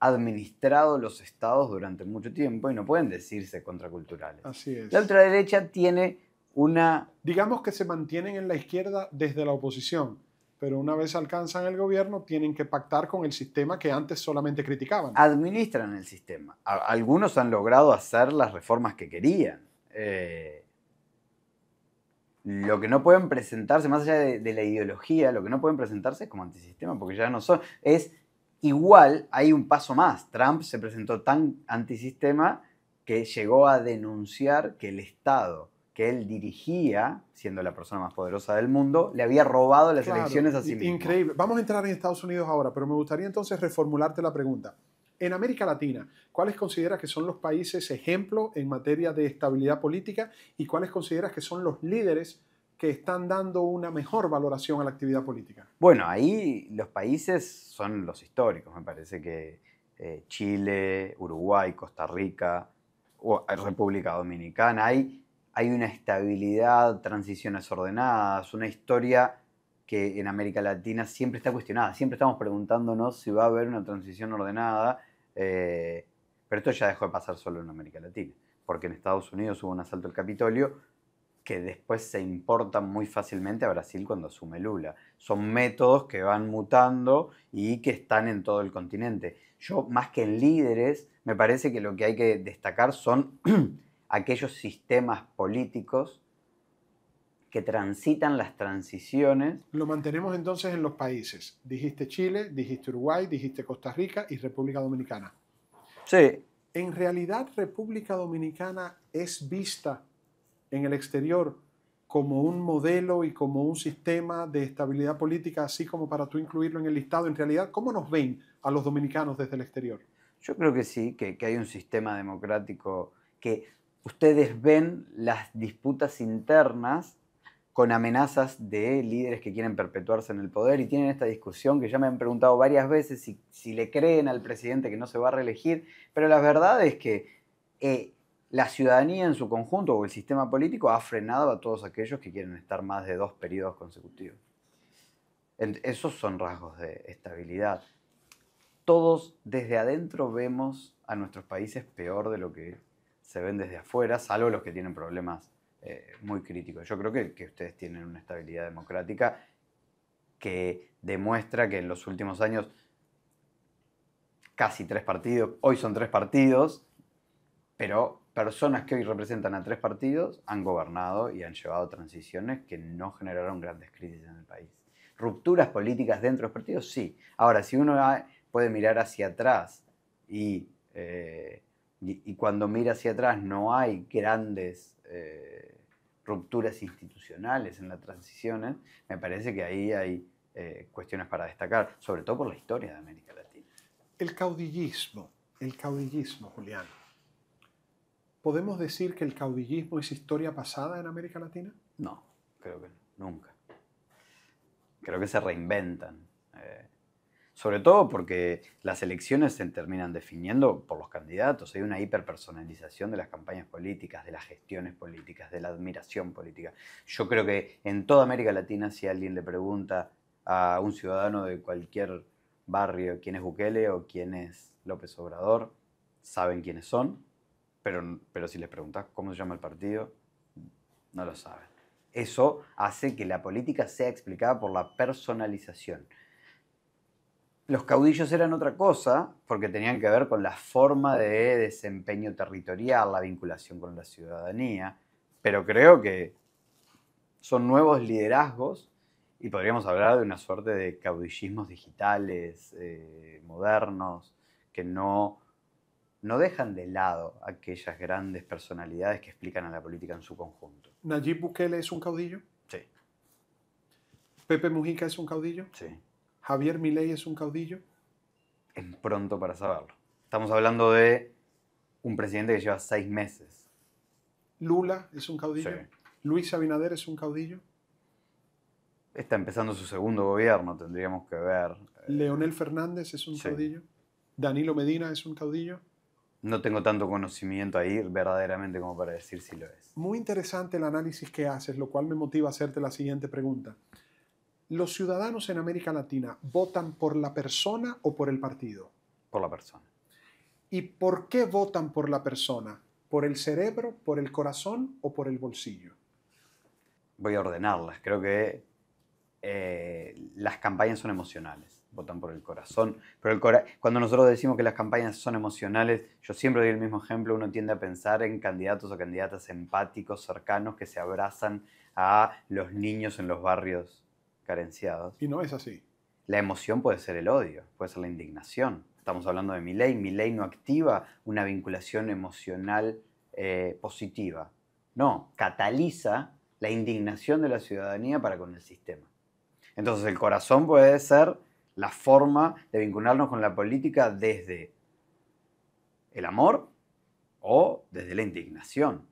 administrado los estados durante mucho tiempo y no pueden decirse contraculturales. Así es. La ultraderecha tiene Digamos que se mantienen en la izquierda desde la oposición, pero una vez alcanzan el gobierno tienen que pactar con el sistema que antes solamente criticaban. Administran el sistema. Algunos han logrado hacer las reformas que querían. Eh, lo que no pueden presentarse, más allá de, de, la ideología, lo que no pueden presentarse es como antisistema, porque ya no son. Es igual, hay un paso más. Trump se presentó tan antisistema que llegó a denunciar que el Estado que él dirigía, siendo la persona más poderosa del mundo, le había robado las elecciones a sí mismo. Increíble. Vamos a entrar en Estados Unidos ahora, pero me gustaría entonces reformularte la pregunta. En América Latina, ¿cuáles consideras que son los países ejemplo en materia de estabilidad política y cuáles consideras que son los líderes que están dando una mejor valoración a la actividad política? Bueno, ahí los países son los históricos, me parece que eh, Chile, Uruguay, Costa Rica, eh, República Dominicana, hay hay una estabilidad, transiciones ordenadas, una historia que en América Latina siempre está cuestionada. Siempre estamos preguntándonos si va a haber una transición ordenada, eh, pero esto ya dejó de pasar solo en América Latina, porque en Estados Unidos hubo un asalto al Capitolio que después se importa muy fácilmente a Brasil cuando asume Lula. Son métodos que van mutando y que están en todo el continente. Yo, más que en líderes, me parece que lo que hay que destacar son aquellos sistemas políticos que transitan las transiciones. Lo mantenemos entonces en los países. Dijiste Chile, dijiste Uruguay, dijiste Costa Rica y República Dominicana. Sí. En realidad República Dominicana es vista en el exterior como un modelo y como un sistema de estabilidad política, así como para tú incluirlo en el listado. En realidad, ¿cómo nos ven a los dominicanos desde el exterior? Yo creo que sí, que, que hay un sistema democrático que ustedes ven las disputas internas con amenazas de líderes que quieren perpetuarse en el poder y tienen esta discusión que ya me han preguntado varias veces si, le creen al presidente que no se va a reelegir, pero la verdad es que eh, la ciudadanía en su conjunto o el sistema político ha frenado a todos aquellos que quieren estar más de dos periodos consecutivos. Esos son rasgos de estabilidad. Todos desde adentro vemos a nuestros países peor de lo que se ven desde afuera, salvo los que tienen problemas eh, muy críticos. Yo creo que, ustedes tienen una estabilidad democrática que demuestra que en los últimos años casi tres partidos, hoy son tres partidos, pero personas que hoy representan a tres partidos han gobernado y han llevado transiciones que no generaron grandes crisis en el país. Rupturas políticas dentro de los partidos, sí. Ahora, si uno puede mirar hacia atrás y eh, y, cuando mira hacia atrás no hay grandes eh, rupturas institucionales en la transición, ¿eh? me parece que ahí hay eh, cuestiones para destacar, sobre todo por la historia de América Latina. El caudillismo, el caudillismo, Julián. ¿Podemos decir que el caudillismo es historia pasada en América Latina? No, creo que nunca. Creo que se reinventan. Sobre todo porque las elecciones se terminan definiendo por los candidatos. Hay una hiperpersonalización de las campañas políticas, de las gestiones políticas, de la admiración política. Yo creo que en toda América Latina, si alguien le pregunta a un ciudadano de cualquier barrio quién es Bukele o quién es López Obrador, saben quiénes son, pero, pero si les preguntas cómo se llama el partido, no lo saben. Eso hace que la política sea explicada por la personalización los caudillos eran otra cosa porque tenían que ver con la forma de desempeño territorial, la vinculación con la ciudadanía, pero creo que son nuevos liderazgos y podríamos hablar de una suerte de caudillismos digitales, eh, modernos, que no, no dejan de lado aquellas grandes personalidades que explican a la política en su conjunto. ¿Nayib Bukele es un caudillo? Sí. ¿Pepe Mujica es un caudillo? Sí. ¿Javier Milei es un caudillo? Es pronto para saberlo. Estamos hablando de un presidente que lleva seis meses. ¿Lula es un caudillo? ¿Luis Abinader es un caudillo? Está empezando su segundo gobierno, tendríamos que ver. Eh, ¿Leonel Fernández es un caudillo? ¿Danilo Medina es un caudillo? No tengo tanto conocimiento ahí verdaderamente como para decir si lo es. Muy interesante el análisis que haces, lo cual me motiva a hacerte la siguiente pregunta. ¿Los ciudadanos en América Latina votan por la persona o por el partido? Por la persona. ¿Y por qué votan por la persona? ¿Por el cerebro, por el corazón o por el bolsillo? Voy a ordenarlas. Creo que eh, las campañas son emocionales. Votan por el corazón. Pero cuando nosotros decimos que las campañas son emocionales, yo siempre doy el mismo ejemplo. Uno tiende a pensar en candidatos o candidatas empáticos, cercanos, que se abrazan a los niños en los barrios y no es así. La emoción puede ser el odio, puede ser la indignación. Estamos hablando de mi ley. Mi ley no activa una vinculación emocional eh, positiva. No, cataliza la indignación de la ciudadanía para con el sistema. Entonces el corazón puede ser la forma de vincularnos con la política desde el amor o desde la indignación.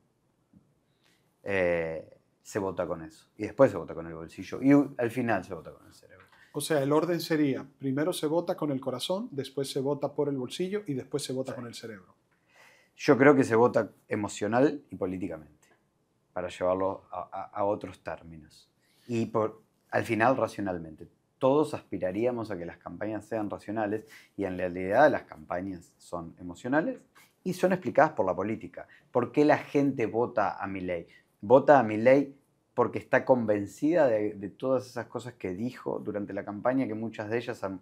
Eh, se vota con eso. Y después se vota con el bolsillo. Y al final se vota con el cerebro. O sea, el orden sería, primero se vota con el corazón, después se vota por el bolsillo y después se vota con el cerebro. Yo creo que se vota emocional y políticamente, para llevarlo a, otros términos. Y por, al final racionalmente. Todos aspiraríamos a que las campañas sean racionales y en realidad las campañas son emocionales y son explicadas por la política. ¿Por qué la gente vota a mi ley? vota a mi ley porque está convencida de, todas esas cosas que dijo durante la campaña, que muchas de ellas a,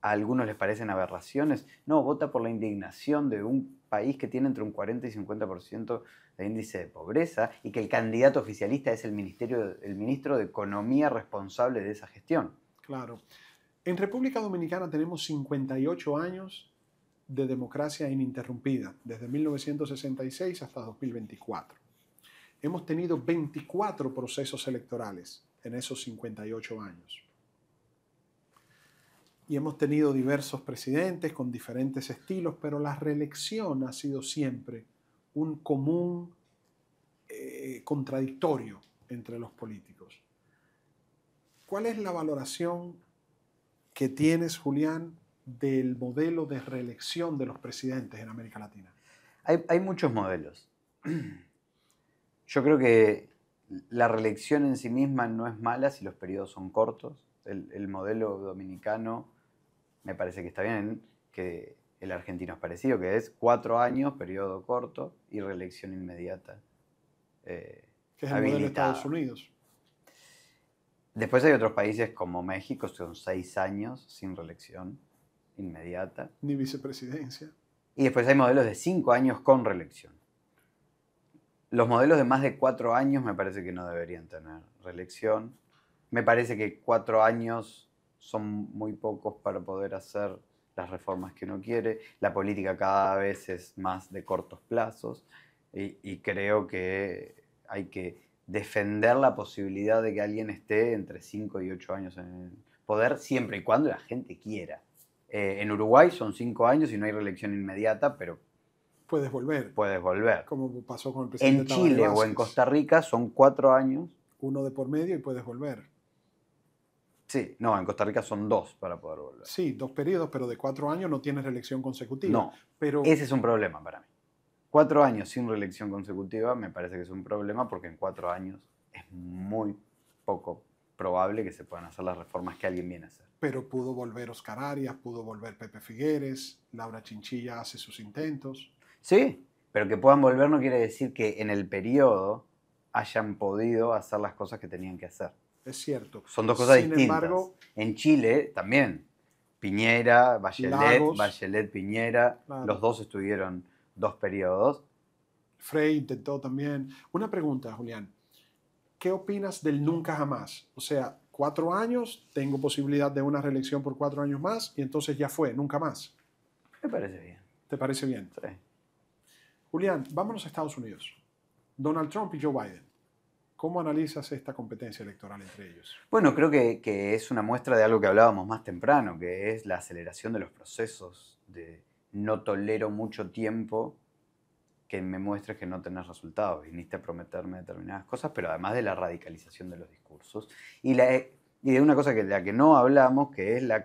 algunos les parecen aberraciones. No, vota por la indignación de un país que tiene entre un 40 y 50% de índice de pobreza y que el candidato oficialista es el, ministerio, el ministro de Economía responsable de esa gestión. Claro. En República Dominicana tenemos 58 años de democracia ininterrumpida, desde 1966 hasta 2024 hemos tenido 24 procesos electorales en esos 58 años. Y hemos tenido diversos presidentes con diferentes estilos, pero la reelección ha sido siempre un común eh, contradictorio entre los políticos. ¿Cuál es la valoración que tienes, Julián, del modelo de reelección de los presidentes en América Latina? Hay, hay muchos modelos. Yo creo que la reelección en sí misma no es mala si los periodos son cortos. El, modelo dominicano me parece que está bien, que el argentino es parecido, que es cuatro años, periodo corto y reelección inmediata. que es eh, el modelo de Estados Unidos. Después hay otros países como México, son seis años sin reelección inmediata. Ni vicepresidencia. Y después hay modelos de cinco años con reelección. Los modelos de más de cuatro años me parece que no deberían tener reelección. Me parece que cuatro años son muy pocos para poder hacer las reformas que uno quiere. La política cada vez es más de cortos plazos y, creo que hay que defender la posibilidad de que alguien esté entre cinco y ocho años en poder, siempre y cuando la gente quiera. Eh, en Uruguay son cinco años y no hay reelección inmediata, pero puedes volver. Puedes volver. Como pasó con el presidente. En Chile o en Costa Rica son cuatro años. Uno de por medio y puedes volver. Sí, no, en Costa Rica son dos para poder volver. Sí, dos periodos, pero de cuatro años no tienes reelección consecutiva. No, pero... ese es un problema para mí. Cuatro años sin reelección consecutiva me parece que es un problema porque en cuatro años es muy poco probable que se puedan hacer las reformas que alguien viene a hacer. Pero pudo volver Oscar Arias, pudo volver Pepe Figueres, Laura Chinchilla hace sus intentos. Sí, pero que puedan volver no quiere decir que en el periodo hayan podido hacer las cosas que tenían que hacer. Es cierto. Son dos cosas distintas. Sin Embargo, en Chile también. Piñera, Bachelet, Bachelet, Piñera, los dos estuvieron dos periodos. Frey intentó también. Una pregunta, Julián. ¿Qué opinas del nunca jamás? O sea, cuatro años, tengo posibilidad de una reelección por cuatro años más y entonces ya fue, nunca más. Me parece bien. ¿Te parece bien? Sí. Julián, vámonos a Estados Unidos. Donald Trump y Joe Biden. ¿Cómo analizas esta competencia electoral entre ellos? Bueno, creo que, es una muestra de algo que hablábamos más temprano, que es la aceleración de los procesos, de no tolero mucho tiempo que me muestres que no tenés resultados, viniste a prometerme determinadas cosas, pero además de la radicalización de los discursos y, y de una cosa que, de la que no hablamos, que es la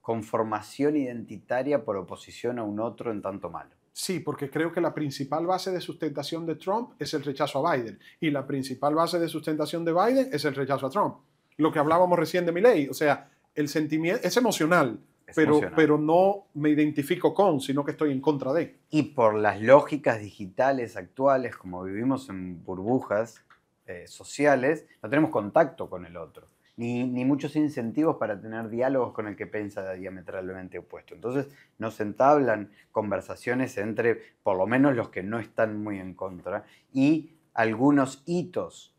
conformación identitaria por oposición a un otro en tanto malo. Sí, porque creo que la principal base de sustentación de Trump es el rechazo a Biden. Y la principal base de sustentación de Biden es el rechazo a Trump. Lo que hablábamos recién de ley, O sea, el sentimiento es emocional, pero, no me identifico con, sino que estoy en contra de. Y por las lógicas digitales actuales, como vivimos en burbujas eh, sociales, no tenemos contacto con el otro ni, muchos incentivos para tener diálogos con el que piensa diametralmente opuesto. Entonces no se entablan conversaciones entre, por lo menos, los que no están muy en contra y algunos hitos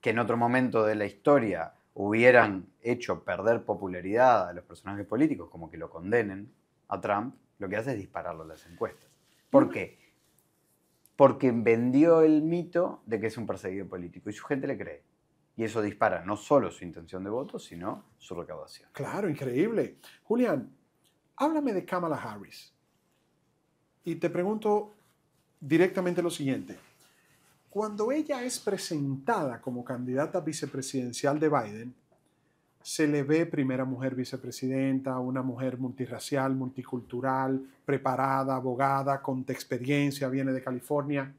que en otro momento de la historia hubieran hecho perder popularidad a los personajes políticos, como que lo condenen a Trump, lo que hace es dispararlo a las encuestas. ¿Por qué? Porque vendió el mito de que es un perseguido político y su gente le cree y eso dispara no solo su intención de voto, sino su recaudación. Claro, increíble. Julián, háblame de Kamala Harris. Y te pregunto directamente lo siguiente. Cuando ella es presentada como candidata vicepresidencial de Biden, se le ve primera mujer vicepresidenta, una mujer multirracial, multicultural, preparada, abogada, con experiencia, viene de California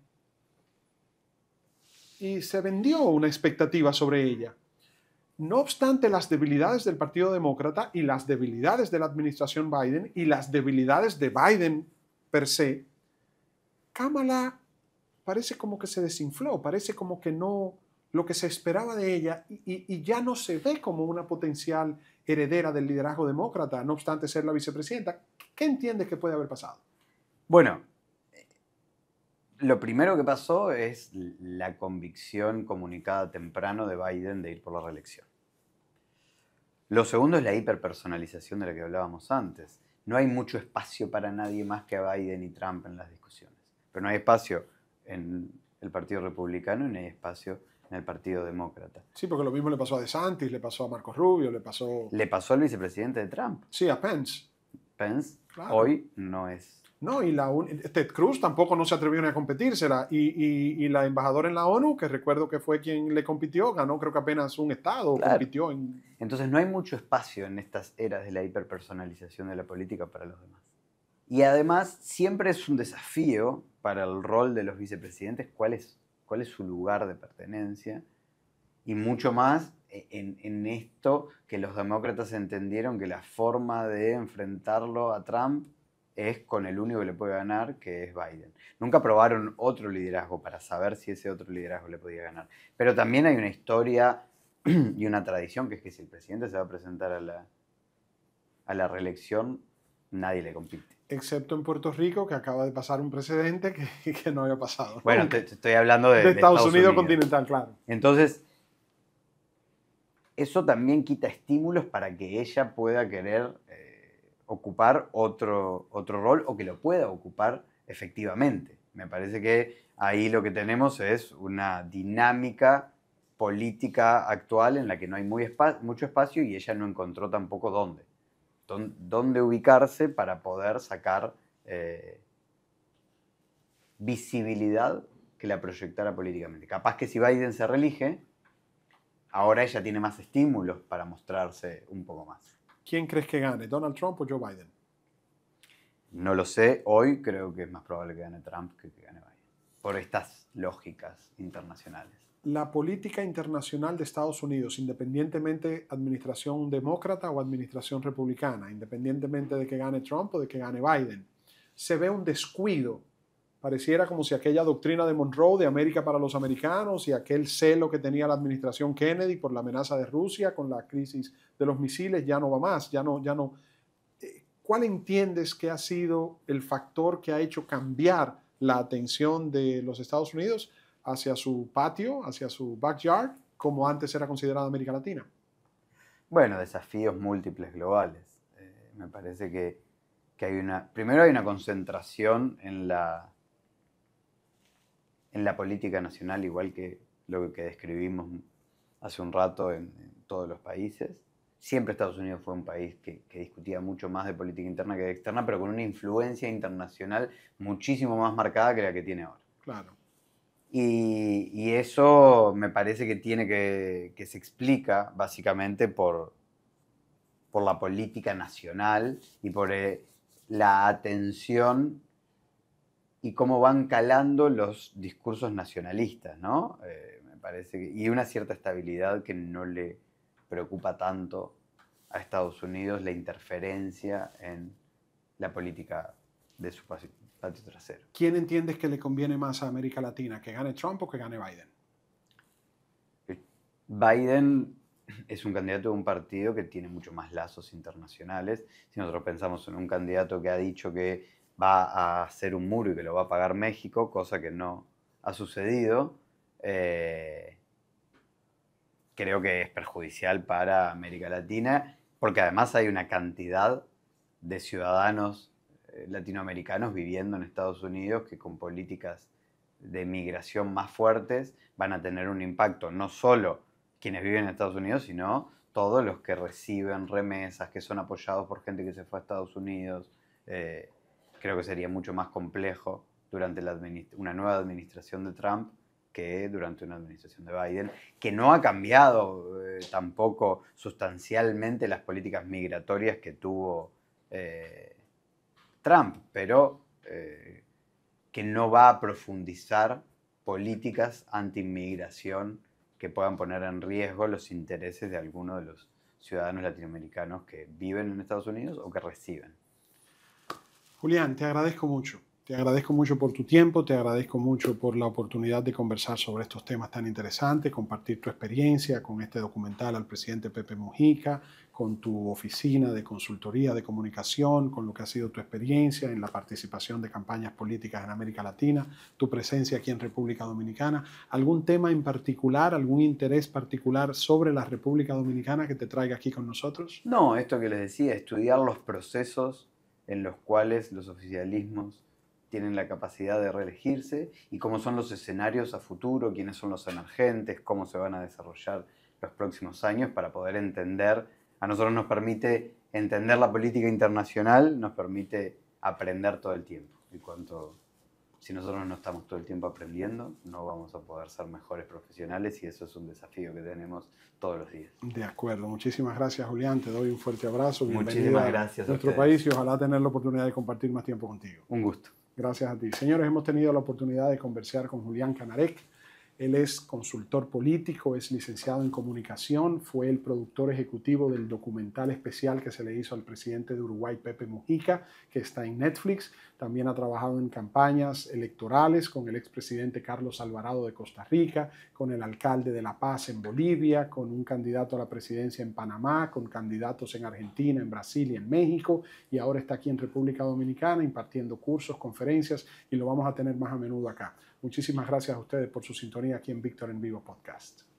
y se vendió una expectativa sobre ella. No obstante las debilidades del Partido Demócrata y las debilidades de la administración Biden y las debilidades de Biden per se, Kamala parece como que se desinfló, parece como que no lo que se esperaba de ella y, ya no se ve como una potencial heredera del liderazgo demócrata, no obstante ser la vicepresidenta. ¿Qué entiendes que puede haber pasado? Bueno, lo primero que pasó es la convicción comunicada temprano de Biden de ir por la reelección. Lo segundo es la hiperpersonalización de la que hablábamos antes. No hay mucho espacio para nadie más que a Biden y Trump en las discusiones. Pero no hay espacio en el Partido Republicano y no hay espacio en el Partido Demócrata. Sí, porque lo mismo le pasó a DeSantis, le pasó a Marcos Rubio, le pasó... Le pasó al vicepresidente de Trump. Sí, a Pence. Pence hoy no es ¿no? Y la Ted Cruz tampoco no se atrevió a competírsela. Y, y, la embajadora en la ONU, que recuerdo que fue quien le compitió, ganó creo que apenas un estado, compitió en... Entonces no hay mucho espacio en estas eras de la hiperpersonalización de la política para los demás. Y además siempre es un desafío para el rol de los vicepresidentes cuál es, cuál es su lugar de pertenencia y mucho más en, en, esto que los demócratas entendieron que la forma de enfrentarlo a Trump es con el único que le puede ganar, que es Biden. Nunca probaron otro liderazgo para saber si ese otro liderazgo le podía ganar. Pero también hay una historia y una tradición que es que si el presidente se va a presentar a la, a la reelección, nadie le compite. Excepto en Puerto Rico, que acaba de pasar un precedente que, no había pasado. Bueno, te, estoy hablando de, Estados, Unidos, continental, claro. Entonces, eso también quita estímulos para que ella pueda querer... Eh, ocupar otro, otro rol o que lo pueda ocupar efectivamente. Me parece que ahí lo que tenemos es una dinámica política actual en la que no hay muy mucho espacio y ella no encontró tampoco dónde. dónde ubicarse para poder sacar eh, visibilidad que la proyectara políticamente. Capaz que si Biden se relige ahora ella tiene más estímulos para mostrarse un poco más. ¿Quién crees que gane, Donald Trump o Joe Biden? No lo sé. Hoy creo que es más probable que gane Trump que que gane Biden. Por estas lógicas internacionales. La política internacional de Estados Unidos, independientemente administración demócrata o administración republicana, independientemente de que gane Trump o de que gane Biden, se ve un descuido Pareciera como si aquella doctrina de Monroe de América para los americanos y aquel celo que tenía la administración Kennedy por la amenaza de Rusia con la crisis de los misiles ya no va más, ya no, ya no. Eh, ¿Cuál entiendes que ha sido el factor que ha hecho cambiar la atención de los Estados Unidos hacia su patio, hacia su backyard, como antes era considerada América Latina? Bueno, desafíos múltiples globales. Eh, me parece que, que hay una. Primero hay una concentración en la en la política nacional, igual que lo que describimos hace un rato en, todos los países. Siempre Estados Unidos fue un país que, discutía mucho más de política interna que de externa, pero con una influencia internacional muchísimo más marcada que la que tiene ahora. Claro. Y, eso me parece que tiene que, se explica básicamente por, por la política nacional y por eh, la atención y cómo van calando los discursos nacionalistas, ¿no? Eh, me parece que, y una cierta estabilidad que no le preocupa tanto a Estados Unidos la interferencia en la política de su patio trasero. ¿Quién entiendes que le conviene más a América Latina, que gane Trump o que gane Biden? Eh, Biden es un candidato de un partido que tiene mucho más lazos internacionales. Si nosotros pensamos en un candidato que ha dicho que va a hacer un muro y que lo va a pagar México, cosa que no ha sucedido, eh, creo que es perjudicial para América Latina, porque además hay una cantidad de ciudadanos eh, latinoamericanos viviendo en Estados Unidos que con políticas de migración más fuertes van a tener un impacto, no solo quienes viven en Estados Unidos, sino todos los que reciben remesas, que son apoyados por gente que se fue a Estados Unidos. Eh, creo que sería mucho más complejo durante una nueva administración de Trump que durante una administración de Biden, que no ha cambiado eh, tampoco sustancialmente las políticas migratorias que tuvo eh, Trump, pero eh, que no va a profundizar políticas anti que puedan poner en riesgo los intereses de algunos de los ciudadanos latinoamericanos que viven en Estados Unidos o que reciben. Julián, te agradezco mucho. Te agradezco mucho por tu tiempo, te agradezco mucho por la oportunidad de conversar sobre estos temas tan interesantes, compartir tu experiencia con este documental al presidente Pepe Mujica, con tu oficina de consultoría de comunicación, con lo que ha sido tu experiencia en la participación de campañas políticas en América Latina, tu presencia aquí en República Dominicana. ¿Algún tema en particular, algún interés particular sobre la República Dominicana que te traiga aquí con nosotros? No, esto que les decía, estudiar los procesos en los cuales los oficialismos tienen la capacidad de reelegirse y cómo son los escenarios a futuro, quiénes son los emergentes, cómo se van a desarrollar los próximos años para poder entender. A nosotros nos permite entender la política internacional, nos permite aprender todo el tiempo. Y cuanto si nosotros no estamos todo el tiempo aprendiendo, no vamos a poder ser mejores profesionales y eso es un desafío que tenemos todos los días. De acuerdo, muchísimas gracias Julián, te doy un fuerte abrazo, muchísimas gracias a nuestro país y ojalá tener la oportunidad de compartir más tiempo contigo. Un gusto. Gracias a ti. Señores, hemos tenido la oportunidad de conversar con Julián Canarek. Él es consultor político, es licenciado en comunicación, fue el productor ejecutivo del documental especial que se le hizo al presidente de Uruguay, Pepe Mujica, que está en Netflix. También ha trabajado en campañas electorales con el expresidente Carlos Alvarado de Costa Rica, con el alcalde de La Paz en Bolivia, con un candidato a la presidencia en Panamá, con candidatos en Argentina, en Brasil y en México. Y ahora está aquí en República Dominicana impartiendo cursos, conferencias y lo vamos a tener más a menudo acá. Muchísimas gracias a ustedes por su sintonía aquí en Víctor en Vivo Podcast.